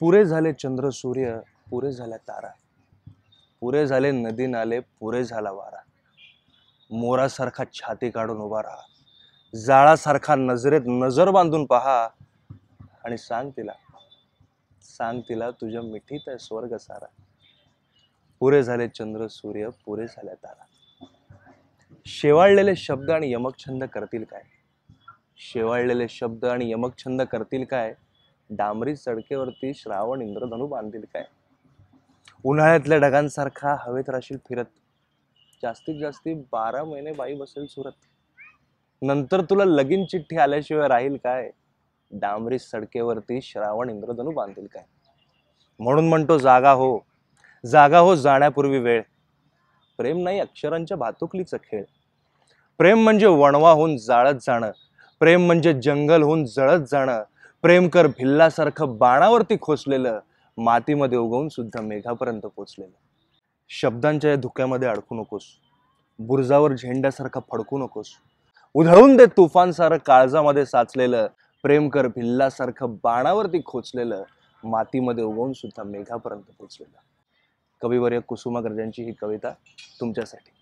पुरे झाले चंद्र सूर्य पुरे झाल्या तारा पुरे झाले नदी नाले पुरे झाला वारा मोरासारखा छाती काढून उभा राहा जाळासारखा नजरेत नजर बांधून पहा आणि सांग तिला सांग तिला तुझ्या मिठीत आहे स्वर्ग सारा पुरे झाले चंद्र सूर्य पुरे झाल्या तारा शेवाळलेले शब्द आणि यमक छंद करतील काय शेवाळलेले शब्द आणि यमक छंद करतील काय डांबरी सडकेवरती श्रावण इंद्रधनु बांधील काय उन्हाळ्यातल्या ढगांसारखा हवेत राशील फिरत जास्तीत जास्ती बारा महिने बाई बसेल सुरत नंतर तुला लगीन चिठ्ठी आल्याशिवाय राहील काय डांबरी सडकेवरती श्रावण इंद्रधनु बांधील काय म्हणून म्हणतो जागा हो जागा हो जाण्यापूर्वी वेळ प्रेम नाही अक्षरांच्या भातुकलीचा खेळ प्रेम म्हणजे वणवा होऊन जाळत जाणं प्रेम म्हणजे जंगल होऊन जळत जाणं प्रेमकर भिल्लासारखं बाणावरती खोचलेलं मातीमध्ये उगवून सुद्धा मेघापर्यंत पोचलेलं शब्दांच्या या धुक्यामध्ये अडकू नकोस बुरजावर झेंड्यासारखं फडकू नकोस उधळून दे तुफान काळजामध्ये साचलेलं प्रेमकर भिल्लासारखं बाणावरती खोचलेलं मातीमध्ये उगवून सुद्धा मेघापर्यंत पोचलेलं कविवर्य कुसुमाग्रजांची ही कविता तुमच्यासाठी